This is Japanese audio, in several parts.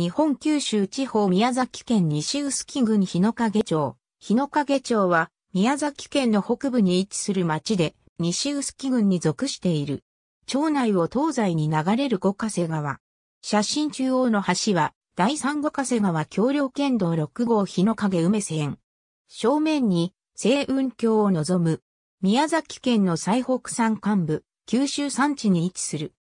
日本九州地方宮崎県西臼杵郡日之影町。日之影町は宮崎県の北部に位置する町で西臼杵郡に属している。町内を東西に流れる五ヶ瀬川。写真中央の橋は第三五ヶ瀬川橋梁県道6号日之影梅線。正面に西雲峡を望む。宮崎県の最北山間部、九州山地に位置する。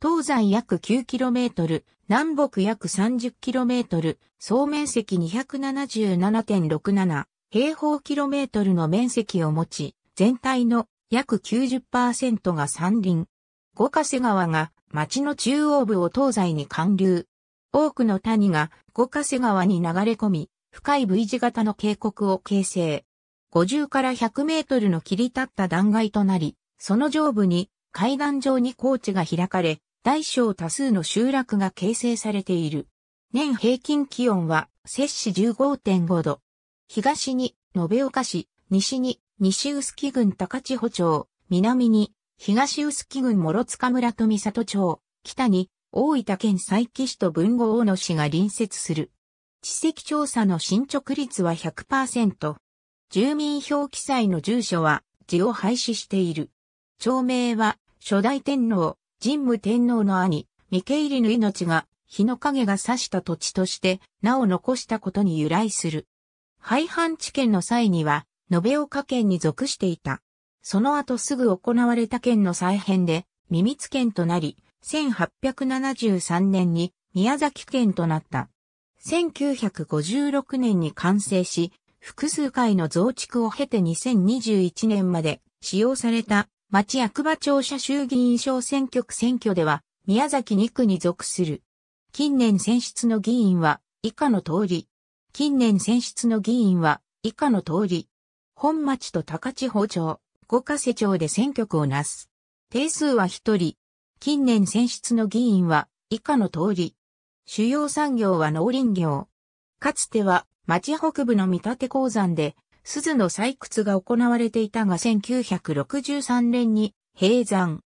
東西約9キロメートル、南北約 30km、総面積277.67平方キロメートルの面積を持ち、全体の約90%が山林。五ヶ瀬川が町の中央部を東西に貫流。多くの谷が五ヶ瀬川に流れ込み、深い V 字型の渓谷を形成。50から100メートルの切り立った断崖となり、その上部に階段状に高地が開かれ、大小多数の集落が形成されている。年平均気温は、摂氏15.5度。東に、延岡市、西に、西臼杵郡高千穂町、南に、東臼杵郡諸塚村富里町、北に、大分県佐伯市と文豪大野市が隣接する。地籍調査の進捗率は100%。住民票記載の住所は字を廃止している。町名は初代天皇、神武天皇の兄、三毛入りの命が、日の影が差した土地として、名を残したことに由来する。廃藩置県の際には、延岡県に属していた。その後すぐ行われた県の再編で、耳津県となり、1873年に宮崎県となった。1956年に完成し、複数回の増築を経て2021年まで使用された町役場庁舎衆議院小選挙区選挙では、宮崎2区に属する。近年選出の議員は、以下の通り。近年選出の議員は、以下の通り。本町と高千穂町、五ヶ瀬町で選挙区をなす。定数は1人。近年選出の議員は、以下の通り。主要産業は農林業。かつては、町北部の見立て鉱山で鈴の採掘が行われていたが1963年に閉山。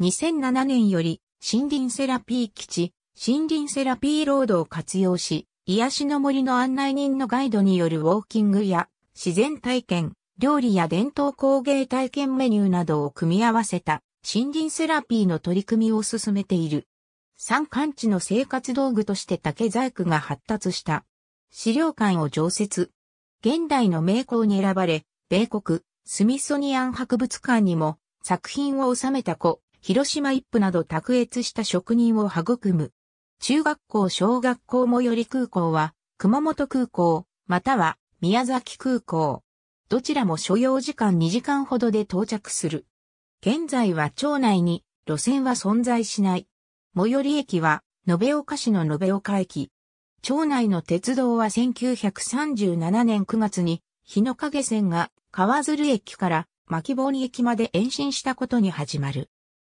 2007年より森林セラピー基地、森林セラピーロードを活用し、癒しの森の案内人のガイドによるウォーキングや自然体験、料理や伝統工芸体験メニューなどを組み合わせた森林セラピーの取り組みを進めている。山間地の生活道具として竹細工が発達した。資料館を常設。現代の名工に選ばれ、米国、スミソニアン博物館にも作品を収めた子、広島一夫など卓越した職人を育む。中学校小学校最寄り空港は、熊本空港、または宮崎空港。どちらも所要時間2時間ほどで到着する。現在は町内に路線は存在しない。最寄り駅は、延岡市の延岡駅。町内の鉄道は1937年9月に日の影線が川鶴駅から牧坊駅まで延伸したことに始まる。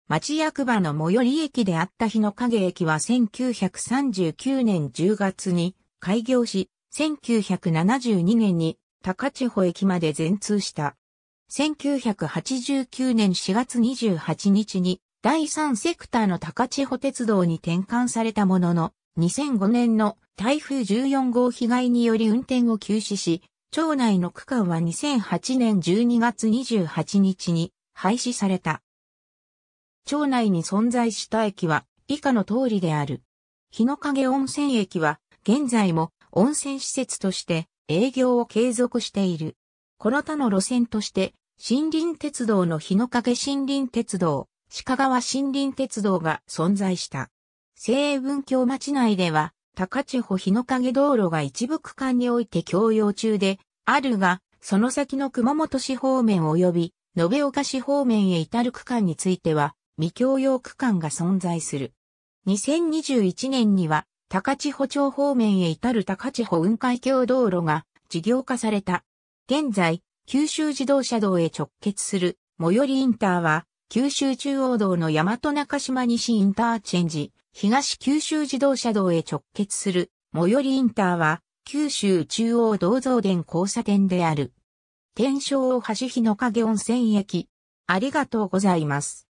町役場の最寄り駅であった日の影駅は1939年10月に開業し、1972年に高千穂駅まで全通した。1989年4月28日に第3セクターの高千穂鉄道に転換されたものの、2005年の台風14号被害により運転を休止し、町内の区間は2008年12月28日に廃止された。町内に存在した駅は以下の通りである。日の影温泉駅は現在も温泉施設として営業を継続している。この他の路線として森林鉄道の日の影森林鉄道、鹿川森林鉄道が存在した。西文京町内では高千穂日の影道路が一部区間において共用中で、あるが、その先の熊本市方面及び、延岡市方面へ至る区間については、未共用区間が存在する。2021年には、高千穂町方面へ至る高千穂雲海橋道路が事業化された。現在、九州自動車道へ直結する最寄りインターは、九州中央道の大和中島西インターチェンジ、東九州自動車道へ直結する最寄りインターは九州中央銅像殿交差点である。天正大橋日の影温泉駅。ありがとうございます。